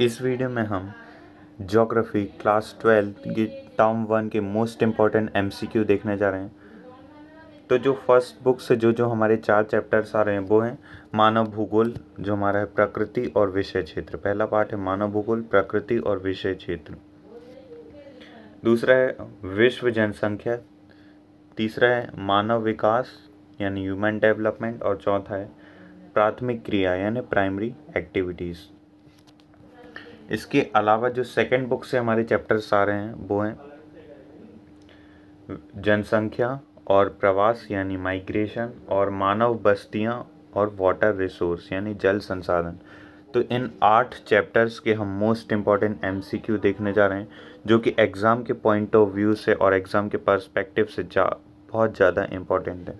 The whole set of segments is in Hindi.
इस वीडियो में हम जोग्राफ़ी क्लास ट्वेल्थ की टर्म वन के मोस्ट इम्पॉर्टेंट एमसीक्यू देखने जा रहे हैं तो जो फर्स्ट बुक से जो जो हमारे चार चैप्टर्स आ रहे हैं वो हैं मानव भूगोल जो हमारा है प्रकृति और विषय क्षेत्र पहला पार्ट है मानव भूगोल प्रकृति और विषय क्षेत्र दूसरा है विश्व जनसंख्या तीसरा है मानव विकास यानी ह्यूमन डेवलपमेंट और चौथा है प्राथमिक क्रिया यानी प्राइमरी एक्टिविटीज़ इसके अलावा जो सेकंड बुक से हमारे चैप्टर्स आ रहे हैं वो हैं जनसंख्या और प्रवास यानी माइग्रेशन और मानव बस्तियां और वाटर रिसोर्स यानी जल संसाधन तो इन आठ चैप्टर्स के हम मोस्ट इम्पॉर्टेंट एम देखने जा रहे हैं जो कि एग्ज़ाम के पॉइंट ऑफ व्यू से और एग्ज़ाम के पर्सपेक्टिव से जा बहुत ज़्यादा इम्पॉर्टेंट है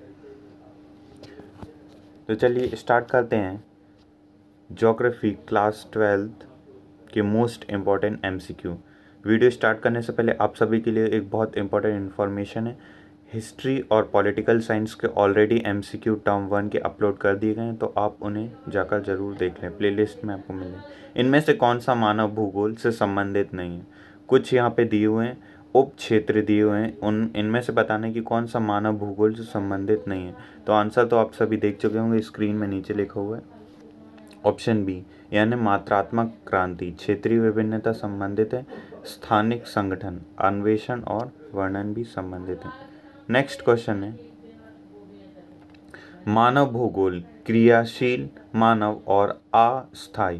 तो चलिए स्टार्ट करते हैं जोग्राफी क्लास ट्वेल्थ के most important M video start करने से पहले आप सभी के लिए एक बहुत इंपॉर्टेंट इन्फॉर्मेशन है हिस्ट्री और पॉलिटिकल साइंस के already M C Q term one के अपलोड कर दिए गए हैं तो आप उन्हें जाकर ज़रूर देख लें प्लेलिस्ट में आपको मिले इनमें से कौन सा मानव भूगोल से संबंधित नहीं है कुछ यहाँ पे दिए हुए हैं उप क्षेत्र दिए हुए हैं उन इनमें से बताने की कौन सा मानव भूगोल से संबंधित नहीं है तो आंसर तो आप सभी देख चुके होंगे स्क्रीन में नीचे लिखा हुआ है ऑप्शन बी यानी मात्रात्मक क्रांति क्षेत्रीय विभिन्नता संबंधित है स्थानिक संगठन अन्वेषण और वर्णन भी संबंधित है नेक्स्ट क्वेश्चन है मानव भूगोल क्रियाशील मानव और अस्थायी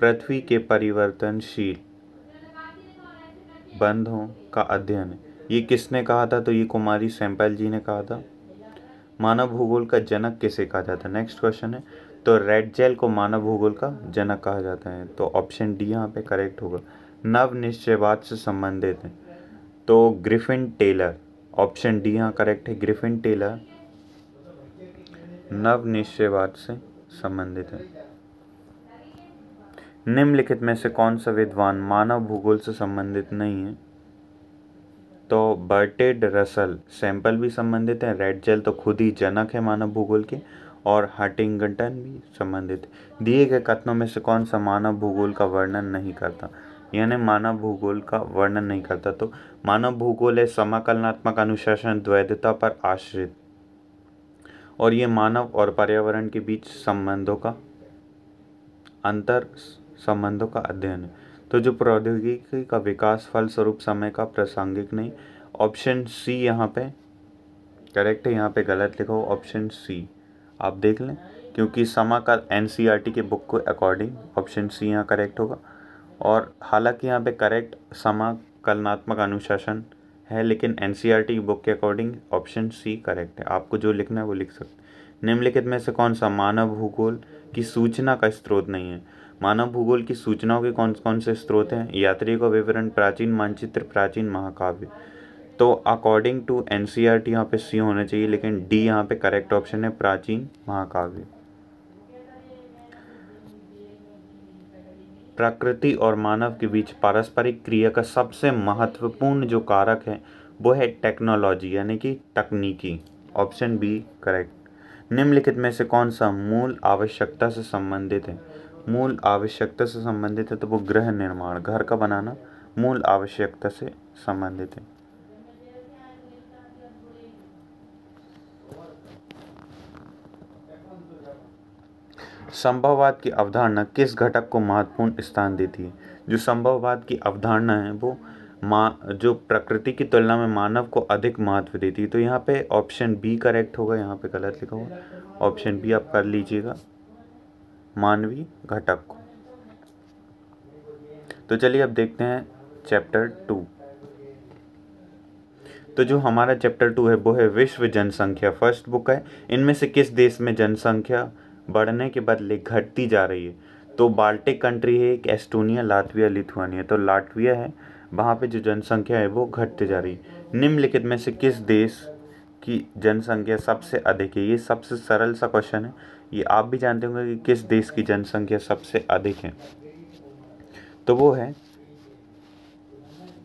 पृथ्वी के परिवर्तनशील बंधों का अध्ययन है ये किसने कहा था तो ये कुमारी सैंपल जी ने कहा था मानव भूगोल का जनक किसे कहा जाता है नेक्स्ट क्वेश्चन है तो रेड जेल को मानव भूगोल का जनक कहा जाता है तो ऑप्शन डी यहाँ पे करेक्ट होगा नव निश्चयवाद से संबंधित है तो ग्रिफिन टेलर ऑप्शन डी यहाँ करेक्ट है ग्रिफिन टेलर नव निश्चयवाद से संबंधित है निम्नलिखित में से कौन सा विद्वान मानव भूगोल से संबंधित नहीं है तो बर्टेड रसल सैंपल भी संबंधित है रेड जेल तो खुद ही जनक है मानव भूगोल के और हटिंगटन भी संबंधित दिए गए कथनों में से कौन सा मानव भूगोल का वर्णन नहीं करता यानी मानव भूगोल का वर्णन नहीं करता तो मानव भूगोल है समाकलनात्मक अनुशासन द्वैधता पर आश्रित और ये मानव और पर्यावरण के बीच संबंधों का अंतर संबंधों का अध्ययन है तो जो प्रौद्योगिकी का विकास फलस्वरूप समय का प्रासंगिक नहीं ऑप्शन सी यहाँ पे करेक्ट है यहाँ पे गलत लिखा हो ऑप्शन सी आप देख लें क्योंकि समा का एन e के बुक के अकॉर्डिंग ऑप्शन सी यहाँ करेक्ट होगा और हालांकि यहाँ पे करेक्ट समाकलनात्मक अनुशासन है लेकिन एन e की बुक के अकॉर्डिंग ऑप्शन सी करेक्ट है आपको जो लिखना है वो लिख सकते निम्नलिखित में से कौन सा मानव भूगोल की सूचना का स्रोत नहीं है मानव भूगोल की सूचनाओं के कौन कौन से स्रोत हैं यात्री का विवरण प्राचीन मानचित्र प्राचीन महाकाव्य तो according to N C R T यहाँ पे सी होना चाहिए लेकिन डी यहाँ पे करेक्ट ऑप्शन है प्राचीन महाकाव्य प्रकृति और मानव के बीच पारस्परिक क्रिया का सबसे महत्वपूर्ण जो कारक है वो है टेक्नोलॉजी यानी कि तकनीकी ऑप्शन बी करेक्ट निम्नलिखित में से कौन सा मूल आवश्यकता से संबंधित है मूल आवश्यकता से संबंधित है तो वो गृह निर्माण घर का बनाना मूल आवश्यकता से संबंधित है संभववाद की अवधारणा किस घटक को महत्वपूर्ण स्थान देती है जो संभववाद की अवधारणा है वो मा जो प्रकृति की तुलना में मानव को अधिक महत्व देती है तो यहाँ पे ऑप्शन बी करेक्ट होगा यहाँ पे गलत लिखा हुआ ऑप्शन बी आप कर लीजिएगा मानवीय घटक को तो चलिए अब देखते हैं चैप्टर टू तो जो हमारा चैप्टर टू है वो है विश्व जनसंख्या फर्स्ट बुक है इनमें से किस देश में जनसंख्या बढ़ने के बदले घटती जा रही है तो बाल्टिक कंट्री है एक एस्टोनिया लातविया लिथुआनिया तो लाटविया है वहाँ पे जो जनसंख्या है वो घटती जा रही है निम्नलिखित में से किस देश की जनसंख्या सबसे अधिक है ये सबसे सरल सा क्वेश्चन है ये आप भी जानते होंगे कि किस देश की जनसंख्या सबसे अधिक है तो वो है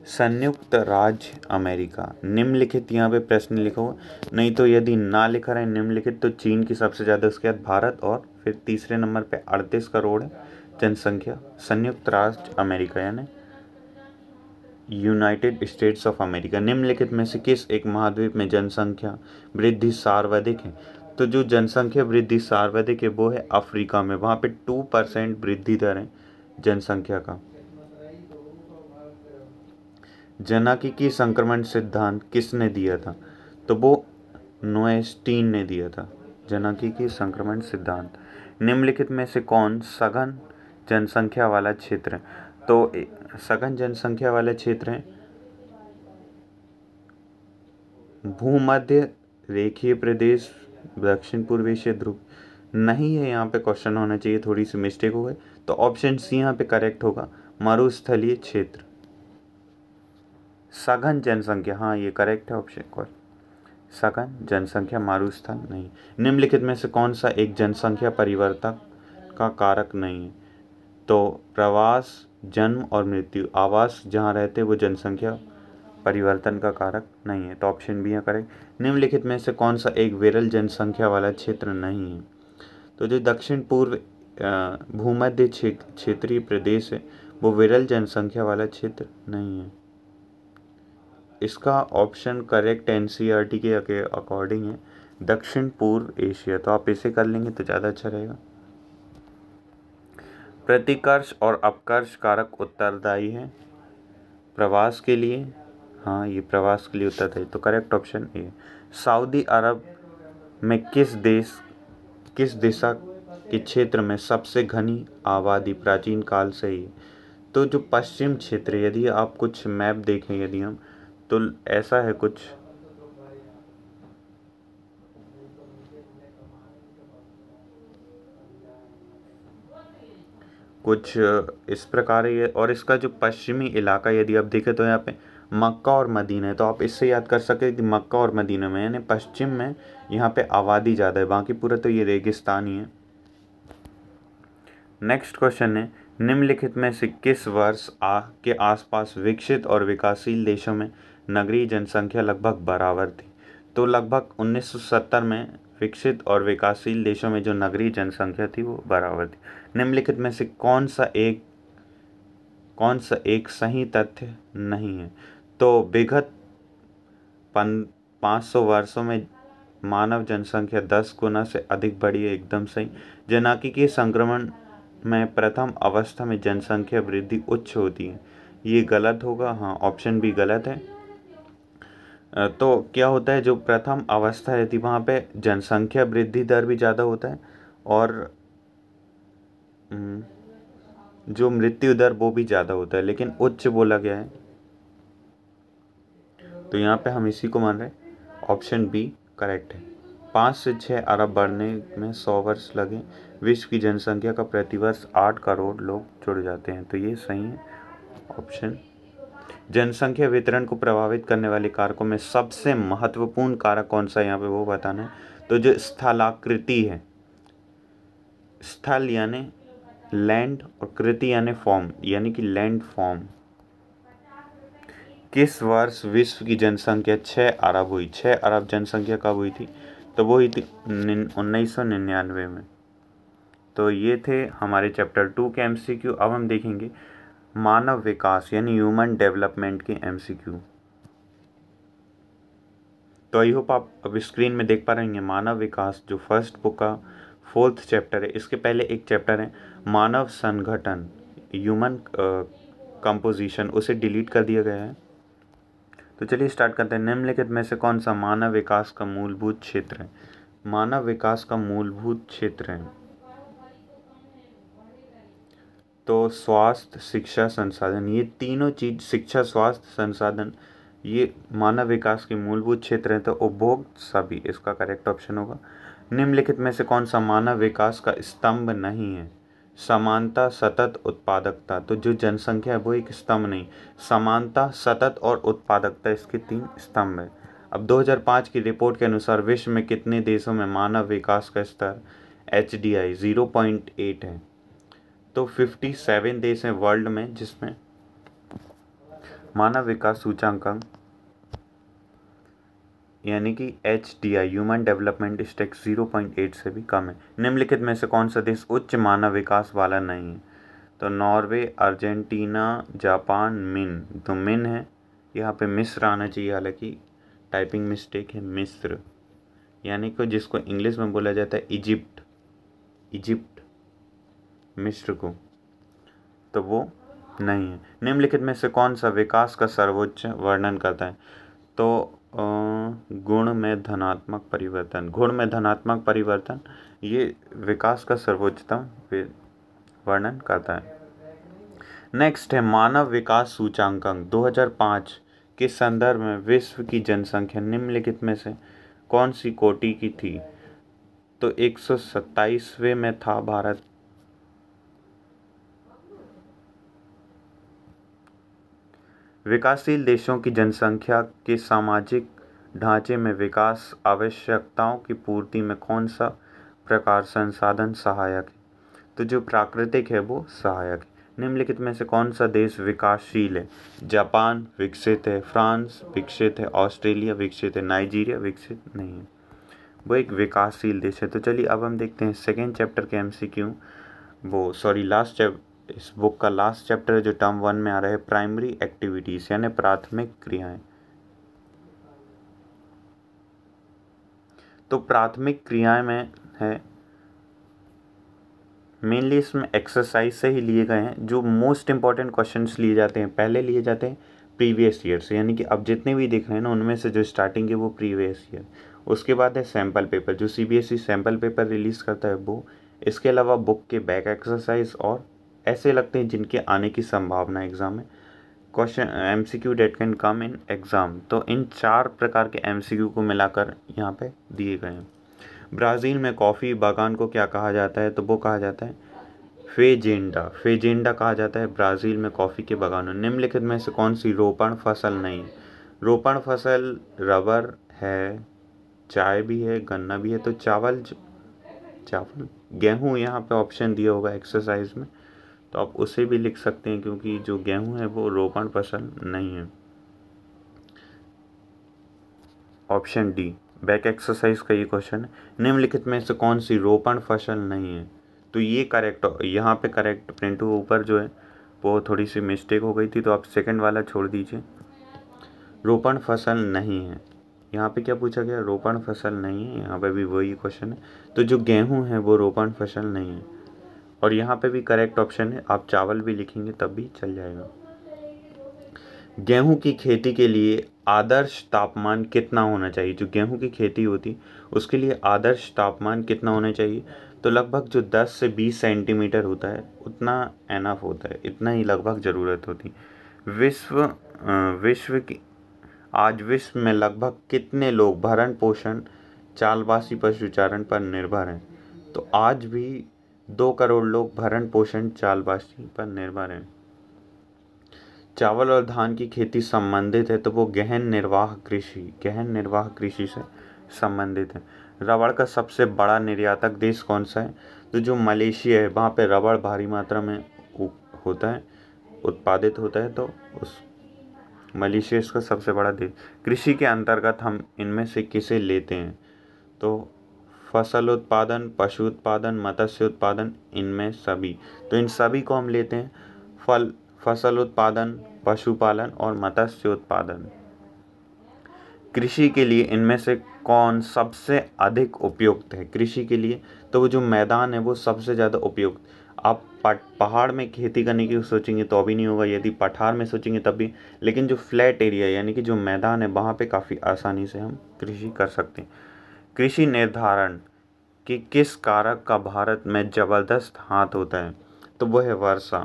संयुक्त राज्य अमेरिका निम्नलिखित यहाँ पे प्रश्न लिखा हुआ नहीं तो यदि ना लिखा रहे निम्नलिखित तो चीन की सबसे ज़्यादा उसके बाद भारत और फिर तीसरे नंबर पे अड़तीस करोड़ जनसंख्या संयुक्त राज्य अमेरिका यानी यूनाइटेड स्टेट्स ऑफ अमेरिका निम्नलिखित में से किस एक महाद्वीप में जनसंख्या वृद्धि सार्वाधिक है तो जो जनसंख्या वृद्धि सार्वाधिक है वो है अफ्रीका में वहाँ पर टू परसेंट वृद्धि दर है जनसंख्या का जनाकी की संक्रमण सिद्धांत किसने दिया था तो वो नोएस्टीन ने दिया था की संक्रमण सिद्धांत निम्नलिखित में से कौन सघन जनसंख्या वाला क्षेत्र है तो सघन जनसंख्या वाला क्षेत्र है भूमध्य रेखीय प्रदेश दक्षिण पूर्व एशिया ध्रुव नहीं है यहाँ पे क्वेश्चन होना चाहिए थोड़ी सी मिस्टेक हो गई तो ऑप्शन सी यहाँ पे करेक्ट होगा मरुस्थलीय क्षेत्र सघन जनसंख्या हाँ ये करेक्ट है ऑप्शन कौन सघन जनसंख्या मारुस्थल नहीं निम्नलिखित में से कौन सा एक जनसंख्या परिवर्तक का कारक नहीं है तो प्रवास जन्म और मृत्यु आवास जहाँ रहते वो जनसंख्या परिवर्तन का कारक नहीं है तो ऑप्शन बी है करेक्ट निम्नलिखित में से कौन सा एक विरल जनसंख्या वाला क्षेत्र नहीं है तो जो दक्षिण पूर्व भूमध्य क्षेत्रीय प्रदेश है वो विरल जनसंख्या वाला क्षेत्र नहीं है इसका ऑप्शन करेक्ट एन के, के अकॉर्डिंग है दक्षिण पूर्व एशिया तो आप इसे कर लेंगे तो ज़्यादा अच्छा रहेगा प्रतिकर्ष और अपकर्ष कारक उत्तरदायी है प्रवास के लिए हाँ ये प्रवास के लिए उत्तरदायी तो करेक्ट ऑप्शन ए सऊदी अरब में किस देश किस दिशा के क्षेत्र में सबसे घनी आबादी प्राचीन काल से ही तो जो पश्चिम क्षेत्र यदि आप कुछ मैप देखें यदि हम तो ऐसा है कुछ कुछ इस प्रकार ये और इसका जो पश्चिमी इलाका यदि आप देखें तो यहाँ पे मक्का और मदीना है तो आप इससे याद कर सकें कि मक्का और मदीना में यानी पश्चिम में यहाँ पे आबादी ज़्यादा है बाकी पूरा तो ये रेगिस्तान ही है नेक्स्ट क्वेश्चन है निम्नलिखित में से किस वर्ष आ के आसपास विकसित और विकासशील देशों में नगरीय जनसंख्या लगभग बराबर थी तो लगभग 1970 में विकसित और विकासशील देशों में जो नगरीय जनसंख्या थी वो बराबर थी निम्नलिखित में से कौन सा एक कौन सा एक सही तथ्य नहीं है तो विगत पाँच सौ वर्षों में मानव जनसंख्या दस गुना से अधिक बढ़ी है एकदम सही जनाकी के संक्रमण में प्रथम अवस्था में जनसंख्या वृद्धि उच्च होती है ये गलत होगा हाँ ऑप्शन भी गलत है तो क्या होता है जो प्रथम अवस्था रहती है वहाँ पे जनसंख्या वृद्धि दर भी ज़्यादा होता है और हम्म, जो मृत्यु दर वो भी ज़्यादा होता है लेकिन उच्च बोला गया है तो यहाँ पे हम इसी को मान रहे हैं ऑप्शन बी करेक्ट है पाँच से छः अरब बढ़ने में सौ वर्ष लगे विश्व की जनसंख्या का प्रतिवर्ष आठ करोड़ लोग जुड़ जाते हैं तो ये सही है ऑप्शन जनसंख्या वितरण को प्रभावित करने वाले कारकों में सबसे महत्वपूर्ण कारक कौन सा है यहाँ पे वो बताना है तो जो स्थलाकृति है स्थल यानी लैंड और कृति यानी फॉर्म यानी कि लैंड फॉर्म किस वर्ष विश्व की जनसंख्या छः अरब हुई छः अरब जनसंख्या कब हुई थी तो वो हुई थी उन्नीस सौ निन्यानवे में तो ये थे हमारे चैप्टर टू के एम अब हम देखेंगे मानव विकास यानी ह्यूमन डेवलपमेंट के क्यू तो आई होप आप अब स्क्रीन में देख पा रहे हैं मानव विकास जो फर्स्ट बुक का फोर्थ चैप्टर है इसके पहले एक चैप्टर है मानव संगठन ह्यूमन कंपोजिशन उसे डिलीट कर दिया गया है तो चलिए स्टार्ट करते हैं निम्नलिखित में से कौन सा मानव विकास का मूलभूत क्षेत्र है मानव विकास का मूलभूत क्षेत्र है तो स्वास्थ्य शिक्षा संसाधन ये तीनों चीज शिक्षा स्वास्थ्य संसाधन ये मानव विकास के मूलभूत क्षेत्र हैं तो उपभोग सभी इसका करेक्ट ऑप्शन होगा निम्नलिखित में से कौन सा मानव विकास का स्तंभ नहीं है समानता सतत उत्पादकता तो जो जनसंख्या है वो एक स्तंभ नहीं समानता सतत और उत्पादकता इसके तीन स्तंभ है अब 2005 की रिपोर्ट के अनुसार विश्व में कितने देशों में मानव विकास का स्तर H D I zero point eight है तो 57 देश हैं वर्ल्ड में जिसमें मानव विकास सूचांकांक यानी कि H D I human development zero point eight से भी कम है निम्नलिखित में से कौन सा देश उच्च मानव विकास वाला नहीं है तो नॉर्वे अर्जेंटीना जापान मिन तो मिन है यहाँ पे मिस्र आना चाहिए हालांकि टाइपिंग मिस्टेक है मिस्र यानी कि जिसको इंग्लिश में बोला जाता है इजिप्ट इजिप्ट मिश्र को तो वो नहीं है निम्नलिखित में से कौन सा विकास का सर्वोच्च वर्णन करता है तो गुण में धनात्मक परिवर्तन गुण में धनात्मक परिवर्तन ये विकास का सर्वोच्चतम वर्णन करता है नेक्स्ट है मानव विकास सूचांक 2005 के संदर्भ में विश्व की जनसंख्या निम्नलिखित में से कौन सी कोटि की थी तो एक में था भारत विकासशील देशों की जनसंख्या के सामाजिक ढांचे में विकास आवश्यकताओं की पूर्ति में कौन सा प्रकार संसाधन सहायक है तो जो प्राकृतिक है वो सहायक है निम्नलिखित में से कौन सा देश विकासशील है जापान विकसित है फ्रांस विकसित है ऑस्ट्रेलिया विकसित है नाइजीरिया विकसित नहीं है वो एक विकासशील देश है तो चलिए अब हम देखते हैं सेकेंड चैप्टर के एम वो सॉरी लास्ट चैप इस बुक का लास्ट चैप्टर है जो टर्म वन में आ रहा है प्राइमरी एक्टिविटीज़ यानी प्राथमिक क्रियाएं तो प्राथमिक क्रियाएं में है मेनली इसमें एक्सरसाइज से ही लिए गए हैं जो मोस्ट इंपॉर्टेंट क्वेश्चन लिए जाते हैं पहले लिए जाते हैं प्रीवियस ईयर से यानी कि अब जितने भी देख रहे हैं ना उनमें से जो स्टार्टिंग है वो प्रीवियस ईयर उसके बाद है सैम्पल पेपर जो C B S E sample paper release करता है वो इसके अलावा बुक के बैक एक्सरसाइज और ऐसे लगते हैं जिनके आने की संभावना एग्ज़ाम में question M C Q that can come in exam तो इन चार प्रकार के एम सी क्यू को मिलाकर यहाँ पे दिए गए हैं ब्राज़ील में कॉफ़ी बागान को क्या कहा जाता है तो वो कहा जाता है फेजेंडा फेजेंडा कहा जाता है ब्राज़ील में कॉफ़ी के बागानों निम्नलिखित में से कौन सी रोपण फसल नहीं रोपण फसल रबर है चाय भी है गन्ना भी है तो चावल चावल गेहूँ यहाँ पे ऑप्शन दिया होगा एक्सरसाइज में तो आप उसे भी लिख सकते हैं क्योंकि जो गेहूं है वो रोपण फसल नहीं है ऑप्शन डी बैक एक्सरसाइज का ये क्वेश्चन है निम्नलिखित में से कौन सी रोपण फसल नहीं है तो ये करेक्ट यहाँ पे करेक्ट प्रिंट ऊपर जो है वो थोड़ी सी मिस्टेक हो गई थी तो आप सेकंड वाला छोड़ दीजिए रोपण फसल नहीं है यहाँ पे क्या पूछा गया रोपण फसल नहीं है यहाँ पे भी वही क्वेश्चन है तो जो गेहूं है वो रोपण फसल नहीं है और यहाँ पे भी करेक्ट ऑप्शन है आप चावल भी लिखेंगे तब भी चल जाएगा गेहूं की खेती के लिए आदर्श तापमान कितना होना चाहिए जो गेहूं की खेती होती उसके लिए आदर्श तापमान कितना होना चाहिए तो लगभग जो 10 से 20 सेंटीमीटर होता है उतना एनफ होता है इतना ही लगभग ज़रूरत होती विश्व विश्व की आज विश्व में लगभग कितने लोग भरण पोषण चालबासी पशुचारण पर निर्भर हैं तो आज भी दो करोड़ लोग भरण पोषण चालबाज़ी पर निर्भर हैं चावल और धान की खेती संबंधित है तो वो गहन निर्वाह कृषि गहन निर्वाह कृषि से संबंधित है रबड़ का सबसे बड़ा निर्यातक देश कौन सा है तो जो मलेशिया है वहाँ पे रबड़ भारी मात्रा में होता है उत्पादित होता है तो उस मलेशिया इसका सबसे बड़ा देश कृषि के अंतर्गत हम इनमें से किसे लेते हैं तो फसल उत्पादन पशु उत्पादन मत्स्य उत्पादन इनमें सभी तो इन सभी को हम लेते हैं फल फसल उत्पादन पशुपालन और मत्स्य उत्पादन कृषि के लिए इनमें से कौन सबसे अधिक उपयुक्त है कृषि के लिए तो वो जो मैदान है वो सबसे ज़्यादा उपयुक्त आप पहाड़ में खेती करने की सोचेंगे तो अभी नहीं होगा यदि पठार में सोचेंगे तब भी लेकिन जो फ्लैट एरिया यानी कि जो मैदान है वहाँ पे काफ़ी आसानी से हम कृषि कर सकते हैं कृषि निर्धारण के किस कारक का भारत में जबरदस्त हाथ होता है तो वो है वर्षा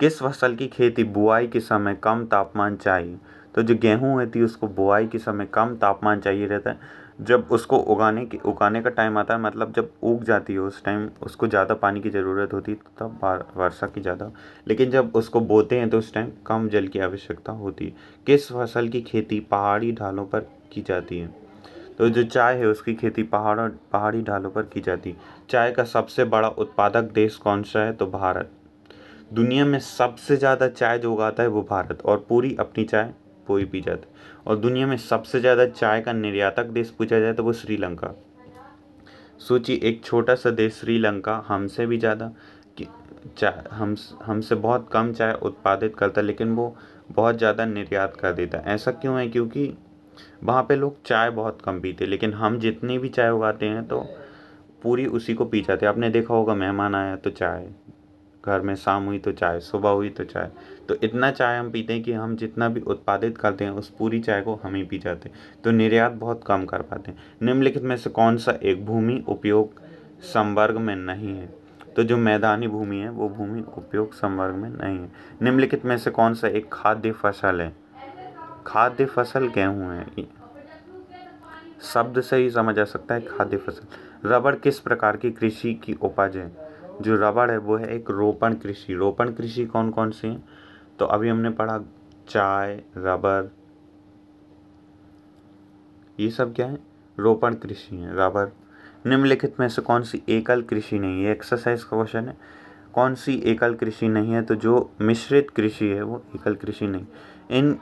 किस फसल की खेती बुआई के समय कम तापमान चाहिए तो जो गेहूँ होती है उसको बुआई के समय कम तापमान चाहिए रहता है जब उसको उगाने की उगाने का टाइम आता है मतलब जब उग जाती है उस टाइम उसको ज़्यादा पानी की ज़रूरत होती है तब वर्षा की ज़्यादा लेकिन जब उसको बोते हैं तो उस टाइम कम जल की आवश्यकता होती है किस फसल की खेती पहाड़ी ढालों पर की जाती है तो जो चाय है उसकी खेती पहाड़ों पहाड़ी ढालों पर की जाती चाय का सबसे बड़ा उत्पादक देश कौन सा है तो भारत दुनिया में सबसे ज़्यादा चाय जो उगाता है वो भारत और पूरी अपनी चाय पूरी पी जाती और दुनिया में सबसे ज़्यादा चाय का निर्यातक देश पूछा जाए तो वो श्रीलंका सोचिए एक छोटा सा देश श्रीलंका हमसे भी ज़्यादा चाय हम हमसे बहुत कम चाय उत्पादित करता है लेकिन वो बहुत ज़्यादा निर्यात कर देता है ऐसा क्यों है क्योंकि वहाँ पे लोग चाय बहुत कम पीते लेकिन हम जितनी भी चाय उगाते हैं तो पूरी उसी को पी जाते हैं आपने देखा होगा मेहमान आया तो चाय घर में शाम हुई तो चाय सुबह हुई तो चाय तो इतना चाय हम पीते हैं कि हम जितना भी उत्पादित करते हैं उस पूरी चाय को हम ही पी जाते हैं तो निर्यात बहुत कम कर पाते हैं निम्नलिखित में से कौन सा एक भूमि उपयोग संवर्ग में नहीं है तो जो मैदानी भूमि है वो भूमि उपयोग संवर्ग में नहीं है निम्नलिखित में से कौन सा एक खाद्य फसल है खाद्य फसल गेहूं है शब्द से ही समझ आ सकता है खाद्य फसल रबड़ किस प्रकार की कृषि की उपज है जो रबड़ है वो है एक रोपण कृषि रोपण कृषि कौन कौन सी है तो अभी हमने पढ़ा चाय रबड़ ये सब क्या है रोपण कृषि है रबड़ निम्नलिखित में से कौन सी एकल कृषि नहीं है एक्सरसाइज का क्वेश्चन है कौन सी एकल कृषि नहीं है तो जो मिश्रित कृषि है वो एकल कृषि नहीं इन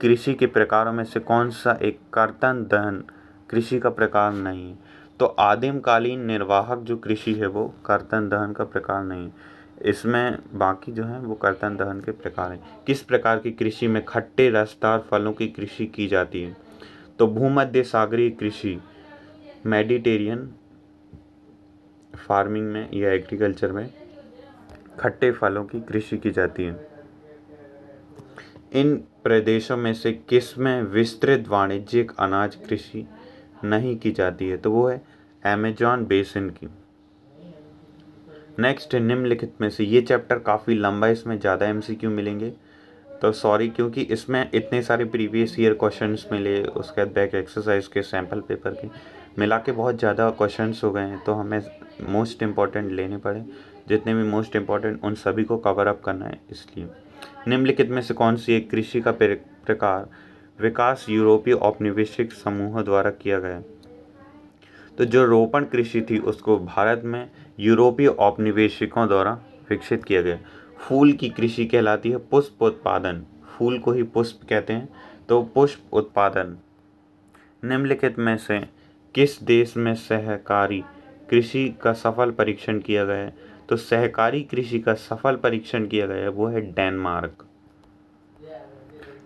कृषि के प्रकारों में से कौन सा एक कर्तन दहन कृषि का प्रकार नहीं है तो आदिमकालीन निर्वाहक जो कृषि है वो कर्तन दहन का प्रकार नहीं है इसमें बाकी जो है वो कर्तन दहन के प्रकार हैं किस प्रकार की कृषि में खट्टे रसदार फलों की कृषि की जाती है तो भूमध्य सागरीय कृषि मेडिटेरियन फार्मिंग में या एग्रीकल्चर में खट्टे फलों की कृषि की जाती है इन प्रदेशों में से किस में विस्तृत वाणिज्यिक अनाज कृषि नहीं की जाती है तो वो है अमेजॉन बेसिन की नेक्स्ट निम्नलिखित में से ये चैप्टर काफ़ी लंबा है इसमें ज़्यादा एमसीक्यू मिलेंगे तो सॉरी क्योंकि इसमें इतने सारे प्रीवियस ईयर क्वेश्चंस मिले उसके बाद बैक एक्सरसाइज के सैम्पल पेपर के मिला के बहुत ज़्यादा क्वेश्चंस हो गए हैं तो हमें मोस्ट इम्पॉर्टेंट लेने पड़े जितने भी मोस्ट इम्पॉर्टेंट उन सभी को कवर अप करना है इसलिए निम्नलिखित में से कौन सी एक कृषि का प्रकार विकास यूरोपीय औपनिवेशिक समूह द्वारा किया गया तो जो रोपण कृषि थी उसको भारत में यूरोपीय औपनिवेशिकों द्वारा विकसित किया गया फूल की कृषि कहलाती है पुष्प उत्पादन फूल को ही पुष्प कहते हैं तो पुष्प उत्पादन निम्नलिखित में से किस देश में सहकारी कृषि का सफल परीक्षण किया गया है तो सहकारी कृषि का सफल परीक्षण किया गया है वो है डेनमार्क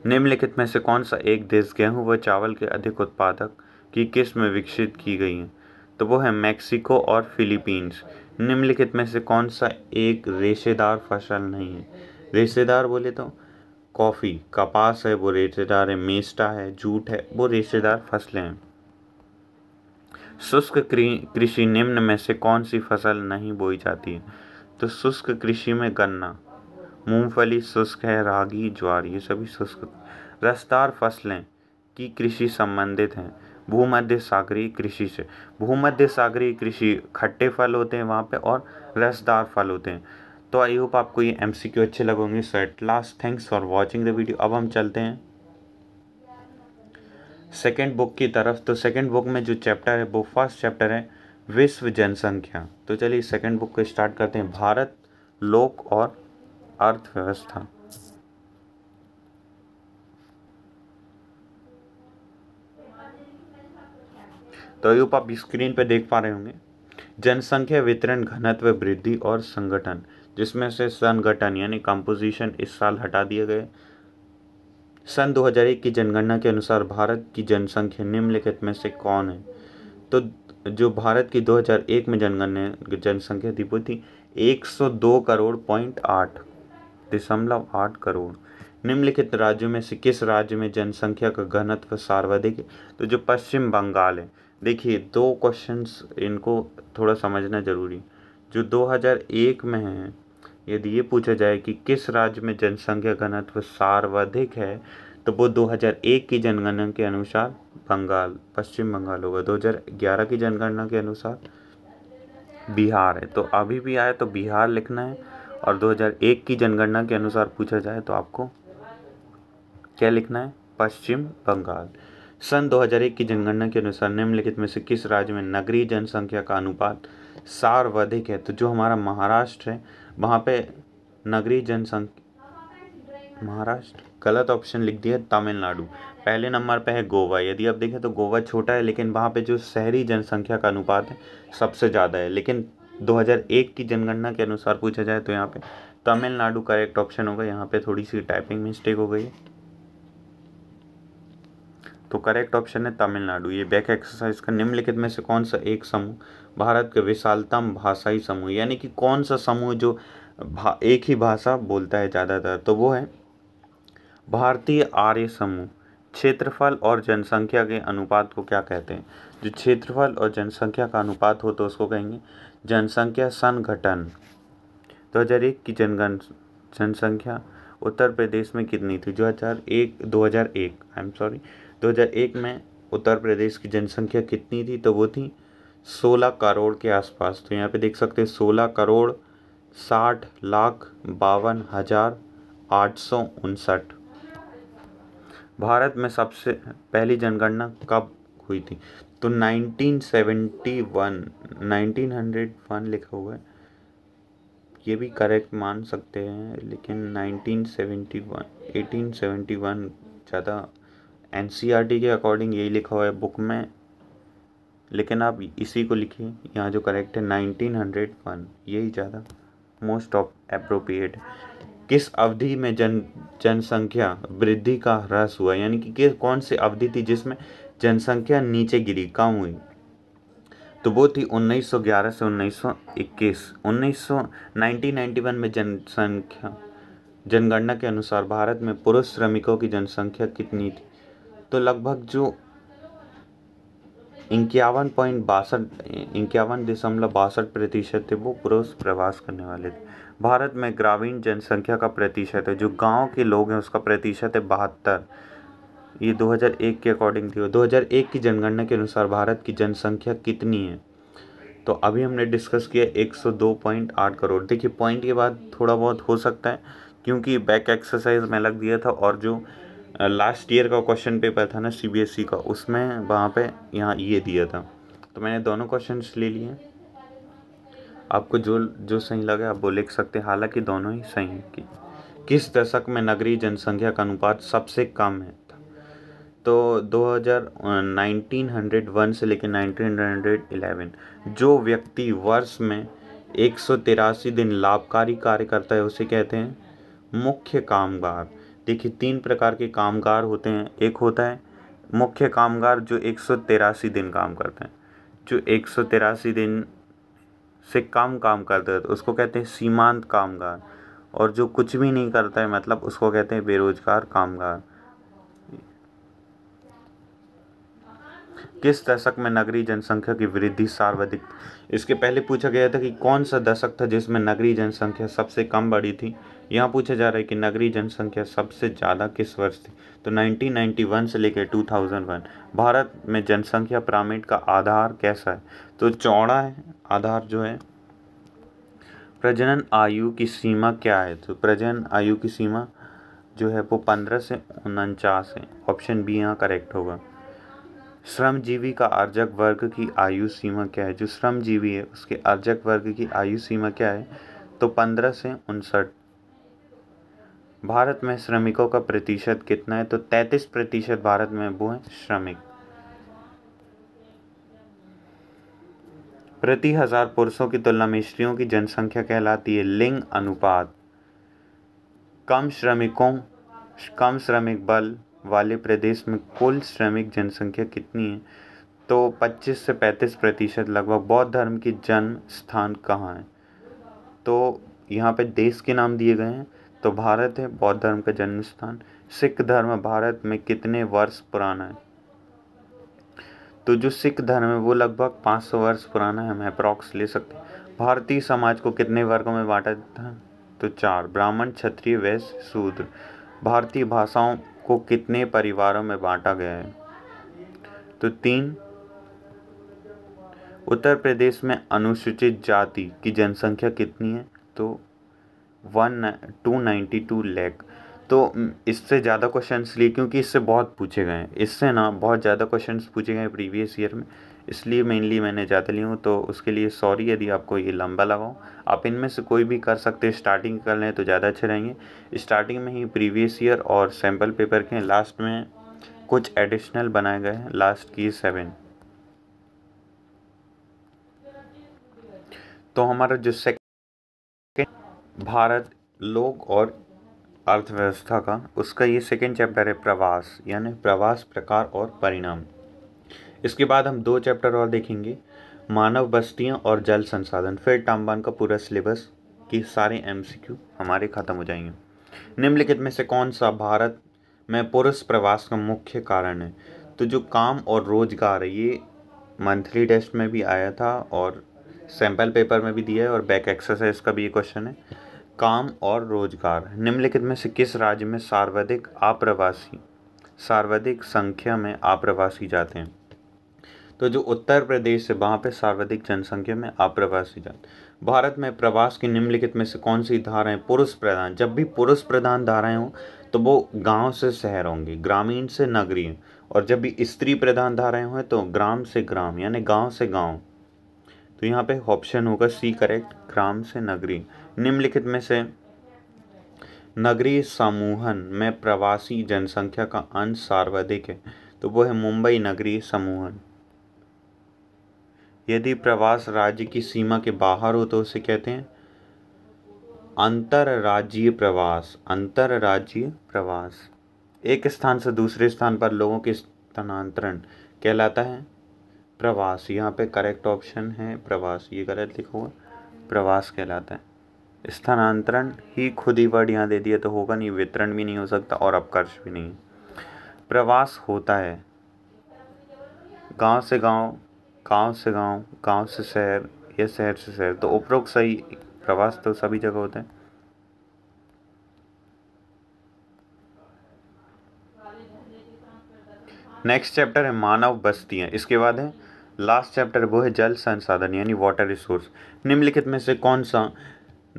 निम्नलिखित में से कौन सा एक देश गेहूं व चावल के अधिक उत्पादक की किस्म विकसित की गई है तो वो है मैक्सिको और फिलीपींस निम्नलिखित में से कौन सा एक रेशेदार फसल नहीं है रेशेदार बोले तो कॉफ़ी कपास है वो रेशेदार है मेस्टा है जूट है वो रेशेदार फसलें हैं शुष्क कृषि निम्न में से कौन सी फसल नहीं बोई जाती है तो शुष्क कृषि में गन्ना मूंगफली शुष्क है रागी ज्वार ये सभी शुष्क रसदार फसलें की कृषि संबंधित हैं भूमध्य सागरीय कृषि से भूमध्य सागरीय कृषि खट्टे फल होते हैं वहाँ पे और रसदार फल होते हैं तो आई होप आपको ये एम सी क्यू अच्छे लगेंगे so at last thanks for watching the video अब हम चलते हैं सेकेंड बुक की तरफ तो सेकेंड बुक में जो चैप्टर है वो फर्स्ट चैप्टर है विश्व जनसंख्या तो चलिए सेकेंड बुक को स्टार्ट करते हैं भारत लोक और अर्थव्यवस्था तो यूप आप स्क्रीन पे देख पा रहे होंगे जनसंख्या वितरण घनत्व वृद्धि और संगठन जिसमें से संगठन यानी कंपोजिशन इस साल हटा दिए गए सन 2001 की जनगणना के अनुसार भारत की जनसंख्या निम्नलिखित में से कौन है तो जो भारत की 2001 में जनगणना जनसंख्या थी वो थी 102 करोड़ पॉइंट आठ दशमलव आठ करोड़ निम्नलिखित राज्यों में से किस राज्य में जनसंख्या का घनत्व सर्वाधिक है तो जो पश्चिम बंगाल है देखिए दो क्वेश्चंस इनको थोड़ा समझना ज़रूरी जो 2001 में है यदि ये पूछा जाए कि किस राज्य में जनसंख्या घनत्व सर्वाधिक है तो वो 2001 की जनगणना के अनुसार बंगाल पश्चिम बंगाल होगा 2011 की जनगणना के अनुसार बिहार है तो अभी भी आया तो बिहार लिखना है और 2001 की जनगणना के अनुसार पूछा जाए तो आपको क्या लिखना है पश्चिम बंगाल सन 2001 की जनगणना के अनुसार निम्नलिखित में से किस राज्य में नगरीय जनसंख्या का अनुपात सर्वाधिक है तो जो हमारा महाराष्ट्र है वहाँ पे नगरी जनसंख्या महाराष्ट्र गलत ऑप्शन लिख दिया तमिलनाडु पहले नंबर पे है गोवा यदि आप देखें तो गोवा छोटा है लेकिन वहाँ पे जो शहरी जनसंख्या का अनुपात है सबसे ज़्यादा है लेकिन 2001 की जनगणना के अनुसार पूछा जाए तो यहाँ पे तमिलनाडु करेक्ट ऑप्शन होगा यहाँ पे थोड़ी सी टाइपिंग मिस्टेक हो गई तो करेक्ट ऑप्शन है तमिलनाडु ये बैक एक्सरसाइज का निम्नलिखित में से कौन सा एक समूह भारत के विशालतम भाषाई समूह यानी कि कौन सा समूह जो एक ही भाषा बोलता है ज़्यादातर तो वो है भारतीय आर्य समूह क्षेत्रफल और जनसंख्या के अनुपात को क्या कहते हैं जो क्षेत्रफल और जनसंख्या का अनुपात हो तो उसको कहेंगे जनसंख्या संगठन दो हज़ार एक की जनगण जनसंख्या उत्तर प्रदेश में कितनी थी दो हज़ार एक दो हज़ार एक आई एम सॉरी दो हज़ार एक में उत्तर प्रदेश की जनसंख्या कितनी थी तो वो थी सोलह करोड़ के आसपास तो यहाँ पे देख सकते हैं सोलह करोड़ साठ लाख बावन हज़ार आठ सौ उनसठ भारत में सबसे पहली जनगणना कब हुई थी तो 1971 1901 लिखा हुआ है ये भी करेक्ट मान सकते हैं लेकिन 1971 1871 ज़्यादा एन e के अकॉर्डिंग यही लिखा हुआ है बुक में लेकिन आप इसी को लिखिए यहाँ जो करेक्ट है नाइनटीन हंड्रेड वन यही ज़्यादा मोस्ट ऑफ अप्रोप्रिएट किस अवधि में जन जनसंख्या वृद्धि का ह्रास हुआ यानी कि किस कौन सी अवधि थी जिसमें जनसंख्या नीचे गिरी कम हुई तो वो थी 1911 से 1921 1900 1991 में जनसंख्या जनगणना के अनुसार भारत में पुरुष श्रमिकों की जनसंख्या कितनी थी तो लगभग जो इक्यावन पॉइंट बासठ इक्यावन दशमलव बासठ प्रतिशत थे वो पुरुष प्रवास करने वाले थे भारत में ग्रामीण जनसंख्या का प्रतिशत है जो गांव के लोग हैं उसका प्रतिशत है बहत्तर ये 2001 के अकॉर्डिंग थी 2001 की जनगणना के अनुसार भारत की जनसंख्या कितनी है तो अभी हमने डिस्कस किया 102.8 करोड़ देखिए पॉइंट के बाद थोड़ा बहुत हो सकता है क्योंकि बैक एक्सरसाइज में लग दिया था और जो लास्ट ईयर का क्वेश्चन पेपर था ना सीबीएसई e का उसमें वहाँ पे यहाँ ये दिया था तो मैंने दोनों क्वेश्चंस ले लिए आपको जो जो सही लगे आप वो लिख सकते हैं हालांकि दोनों ही सही हैं कि किस दशक में नगरीय जनसंख्या का अनुपात सबसे कम है तो दो हज़ार से लेकर नाइनटीन जो व्यक्ति वर्ष में एक दिन लाभकारी कार्य करता है उसे कहते हैं मुख्य कामगार देखिए तीन प्रकार के कामगार होते हैं एक होता है मुख्य कामगार जो एक सौ दिन काम करते हैं जो एक सौ दिन से कम काम करते हैं तो उसको कहते हैं सीमांत कामगार और जो कुछ भी नहीं करता है मतलब उसको कहते हैं बेरोजगार कामगार किस दशक में नगरीय जनसंख्या की वृद्धि सर्वाधिक इसके पहले पूछा गया था कि कौन सा दशक था जिसमें नगरीय जनसंख्या सबसे कम बढ़ी थी यहाँ पूछा जा रहा है कि नगरीय जनसंख्या सबसे ज़्यादा किस वर्ष थी तो 1991 से लेकर 2001 भारत में जनसंख्या पिरामिड का आधार कैसा है तो चौड़ा है आधार जो है प्रजनन आयु की सीमा क्या है तो प्रजनन आयु की सीमा जो है वो पंद्रह से उनचास है ऑप्शन बी यहाँ करेक्ट होगा श्रमजीवी का अर्जक वर्ग की आयु सीमा क्या है जो श्रमजीवी है उसके अर्जक वर्ग की आयु सीमा क्या है तो पंद्रह से उनसठ भारत में श्रमिकों का प्रतिशत कितना है तो 33 प्रतिशत भारत में वो हैं श्रमिक प्रति हजार पुरुषों की तुलना में स्त्रियों की जनसंख्या कहलाती है लिंग अनुपात कम श्रमिकों कम श्रमिक बल वाले प्रदेश में कुल श्रमिक जनसंख्या कितनी है तो 25 से 35 प्रतिशत लगभग बौद्ध धर्म की जन्म स्थान कहाँ है तो यहाँ पे देश के नाम दिए गए हैं तो भारत है बौद्ध धर्म का जन्म स्थान सिख धर्म भारत में कितने वर्ष पुराना है तो जो सिख धर्म है वो लगभग 500 वर्ष पुराना है हम अप्रॉक्स ले सकते हैं भारतीय समाज को कितने वर्गों में बांटा जाता है तो चार ब्राह्मण क्षत्रिय वैश्य शूद्र भारतीय भाषाओं को कितने परिवारों में बांटा गया है तो तीन उत्तर प्रदेश में अनुसूचित जाति की जनसंख्या कितनी है तो one two ninety two lakh तो इससे ज़्यादा क्वेश्चंस लिए क्योंकि इससे बहुत पूछे गए हैं इससे ना बहुत ज़्यादा क्वेश्चंस पूछे गए हैं प्रीवियस ईयर में इसलिए मेनली मैंने ज़्यादा ली हूँ तो उसके लिए सॉरी यदि आपको ये लंबा लगाओ आप इनमें से कोई भी कर सकते हैं स्टार्टिंग कर लें तो ज़्यादा अच्छे रहेंगे स्टार्टिंग में ही प्रीवियस ईयर और सैम्पल पेपर के लास्ट में कुछ एडिशनल बनाए गए हैं लास्ट की सेवन तो हमारा जो सेकेंड भारत लोग और अर्थव्यवस्था का उसका ये सेकेंड चैप्टर है प्रवास यानी प्रवास प्रकार और परिणाम इसके बाद हम दो चैप्टर और देखेंगे मानव बस्तियाँ और जल संसाधन फिर टाम्बान का पूरा सिलेबस के सारे एमसीक्यू हमारे ख़त्म हो जाएंगे निम्नलिखित में से कौन सा भारत में पुरुष प्रवास का मुख्य कारण है तो जो काम और रोजगार है ये मंथली टेस्ट में भी आया था और सैम्पल पेपर में भी दिया है और बैक एक्सरसाइज का भी ये क्वेश्चन है काम और रोजगार निम्नलिखित में से किस राज्य में सर्वाधिक आप्रवासी सर्वाधिक संख्या में आप्रवासी जाते हैं तो जो उत्तर प्रदेश है वहाँ पे सर्वाधिक जनसंख्या में आप्रवासी जाते भारत में प्रवास की निम्नलिखित में से कौन सी धाराएं पुरुष प्रधान जब भी पुरुष प्रधान धाराएं हों तो वो गांव से शहर होंगी ग्रामीण से नगरीय और जब भी स्त्री प्रधान धाराएं हों तो ग्राम से ग्राम यानी गांव से गांव तो यहाँ पे ऑप्शन होगा सी करेक्ट ग्राम से नगरी निम्नलिखित में से नगरीय समूहन में प्रवासी जनसंख्या का अंश सर्वाधिक है तो वो है मुंबई नगरीय समूहन यदि प्रवास राज्य की सीमा के बाहर हो तो उसे कहते हैं अंतरराज्यीय प्रवास अंतरराज्यीय प्रवास एक स्थान से दूसरे स्थान पर लोगों के स्थानांतरण कहलाता है प्रवास यहाँ पे करेक्ट ऑप्शन है प्रवास ये गलत लिखा हुआ प्रवास कहलाता है स्थानांतरण ही खुद ही वर्ड यहाँ दे दिया तो होगा नहीं वितरण भी नहीं हो सकता और अपकर्ष भी नहीं प्रवास होता है गांव से गांव गांव से गांव गांव से शहर या शहर से शहर तो उपरोक्त सही प्रवास तो सभी जगह होते हैं नेक्स्ट चैप्टर है मानव बस्तियाँ इसके बाद है लास्ट चैप्टर वो है जल संसाधन यानी वाटर रिसोर्स निम्नलिखित में से कौन सा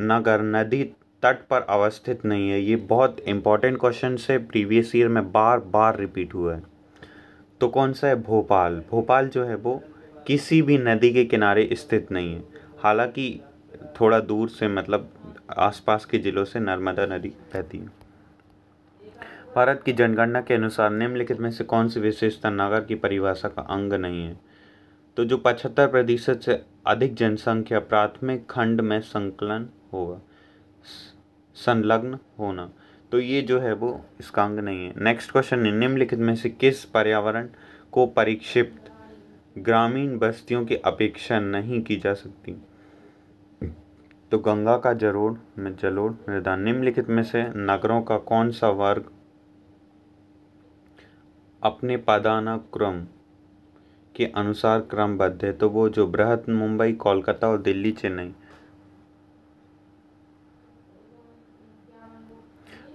नगर नदी तट पर अवस्थित नहीं है ये बहुत इंपॉर्टेंट क्वेश्चन से प्रीवियस ईयर में बार बार रिपीट हुआ है तो कौन सा है भोपाल भोपाल जो है वो किसी भी नदी के किनारे स्थित नहीं है हालांकि थोड़ा दूर से मतलब आसपास के ज़िलों से नर्मदा नदी बहती है भारत की जनगणना के अनुसार निम्नलिखित में से कौन सी विशेषता नगर की परिभाषा का अंग नहीं है तो जो पचहत्तर प्रतिशत से अधिक जनसंख्या प्राथमिक खंड में संकलन होगा संलग्न होना तो ये जो है वो इसका अंग नहीं है नेक्स्ट क्वेश्चन है निम्नलिखित में से किस पर्यावरण को परिक्षिप्त ग्रामीण बस्तियों की अपेक्षा नहीं की जा सकती तो गंगा का जरोड़ में जलोड़ मृदा निम्नलिखित में से नगरों का कौन सा वर्ग अपने पदानुक्रम के अनुसार क्रमबद्ध है तो वो जो बृहत मुंबई कोलकाता और दिल्ली चेन्नई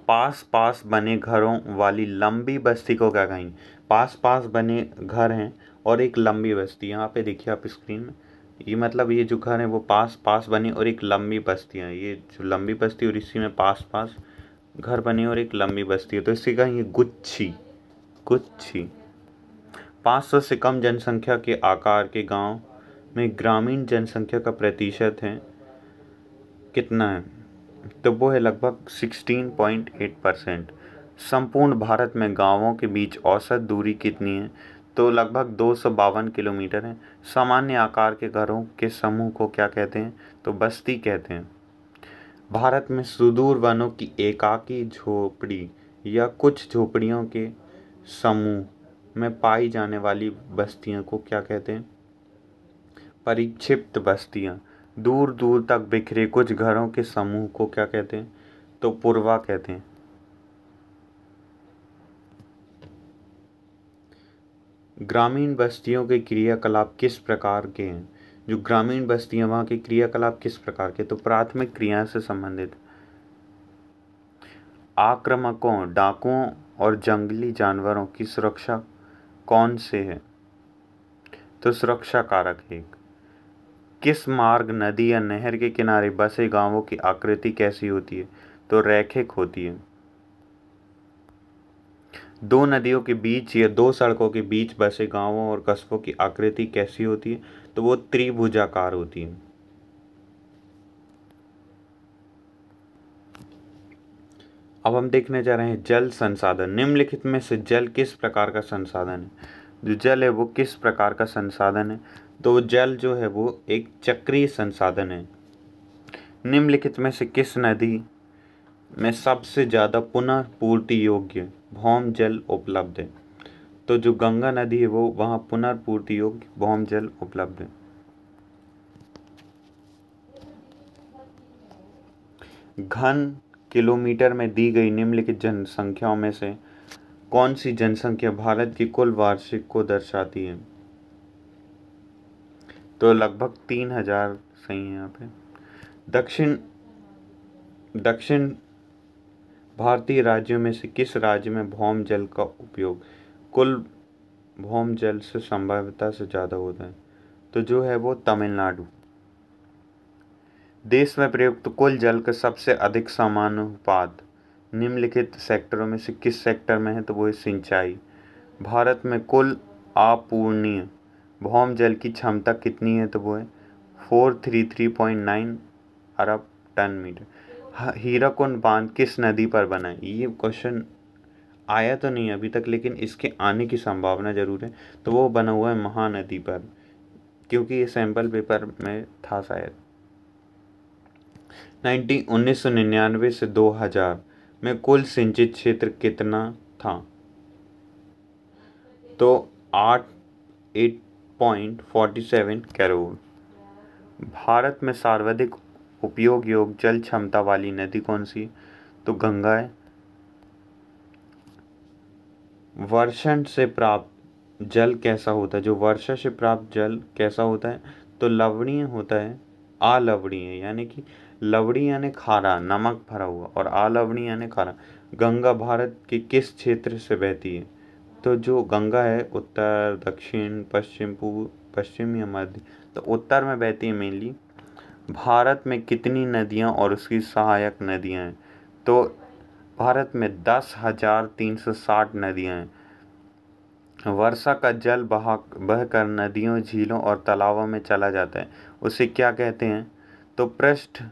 पास पास बने घरों वाली लंबी बस्ती को क्या कहेंगे पास पास बने घर हैं और एक लंबी बस्ती यहाँ पे देखिए आप स्क्रीन में ये मतलब ये जो घर है वो पास पास बने और एक लंबी बस्ती है ये जो लंबी बस्ती और इसी में पास पास घर बने और एक लंबी बस्ती है तो इसी का ये गुच्छी गुच्छी 500 से कम जनसंख्या के आकार के गांव में ग्रामीण जनसंख्या का प्रतिशत है कितना है तो वो है लगभग 16.8 परसेंट संपूर्ण भारत में गांवों के बीच औसत दूरी कितनी है तो लगभग दो किलोमीटर है सामान्य आकार के घरों के समूह को क्या कहते हैं तो बस्ती कहते हैं भारत में सुदूर वनों की एकाकी झोपड़ी या कुछ झोपड़ियों के समूह में पाई जाने वाली बस्तियों को क्या कहते हैं परिक्षिप्त बस्तियाँ दूर दूर तक बिखरे कुछ घरों के समूह को क्या कहते हैं तो पूर्वा कहते हैं ग्रामीण बस्तियों के क्रियाकलाप किस प्रकार के हैं जो ग्रामीण बस्तियां वहां के क्रियाकलाप किस प्रकार के तो प्राथमिक क्रिया से संबंधित आक्रमकों डाकुओं और जंगली जानवरों की सुरक्षा कौन से हैं तो सुरक्षा कारक एक किस मार्ग नदी या नहर के किनारे बसे गांवों की आकृति कैसी होती है तो रैखिक होती है दो नदियों के बीच या दो सड़कों के बीच बसे गांवों और कस्बों की आकृति कैसी होती है तो वो त्रिभुजाकार होती है अब हम देखने जा रहे हैं जल संसाधन निम्नलिखित में से जल किस प्रकार का संसाधन है जो जल है वो किस प्रकार का संसाधन है तो जल जो है वो एक चक्रीय संसाधन है निम्नलिखित में से किस नदी में सबसे ज़्यादा पुनर्पूर्ति योग्य भौम जल उपलब्ध है तो जो गंगा नदी है वो वहाँ पुनर्पूर्ति योग्य भौम जल उपलब्ध है घन किलोमीटर में दी गई निम्नलिखित जनसंख्याओं में से कौन सी जनसंख्या भारत की कुल वार्षिक को दर्शाती है तो लगभग तीन हजार सही है यहाँ पे दक्षिण दक्षिण भारतीय राज्यों में से किस राज्य में भौम जल का उपयोग कुल भौम जल से संभाव्यता से ज़्यादा होता है तो जो है वो तमिलनाडु देश में प्रयुक्त कुल जल के सबसे अधिक उत्पाद निम्नलिखित सेक्टरों में से किस सेक्टर में है तो वो है सिंचाई भारत में कुल आपूर्णीय भौम जल की क्षमता कितनी है तो वो है four three three point nine अरब टन मीटर हीराकुंड बांध किस नदी पर बना है ये क्वेश्चन आया तो नहीं अभी तक लेकिन इसके आने की संभावना ज़रूर है तो वो बना हुआ है महानदी पर क्योंकि ये सैंपल पेपर में था शायद 1999 उन्नीस सौ निन्यानवे से दो हज़ार में कुल सिंचित क्षेत्र कितना था तो आठ eight point forty seven crore Bharat में सर्वाधिक उपयोग योग जल क्षमता वाली नदी कौन सी तो गंगा है वर्षण से प्राप्त जल कैसा होता है जो वर्षा से प्राप्त जल कैसा होता है तो लवणीय होता है आलवणीय यानी कि लवणी यानी खारा नमक भरा हुआ और आलवणी यानी खारा गंगा भारत के किस क्षेत्र से बहती है तो जो गंगा है उत्तर दक्षिण पश्चिम पूर्व पश्चिम या मध्य तो उत्तर में बहती है मेनली भारत में कितनी नदियाँ और उसकी सहायक नदियाँ हैं तो भारत में दस हजार तीन सौ साठ नदियाँ हैं वर्षा का जल बहा बहकर नदियों झीलों और तालाबों में चला जाता है उसे क्या कहते हैं तो पृष्ठ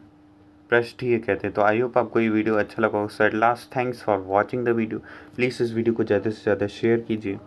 पृष्ठीय कहते हैं तो आई होप आपको ये वीडियो अच्छा लगा हो sir last thanks for watching the video please इस वीडियो को ज़्यादा से ज़्यादा शेयर कीजिए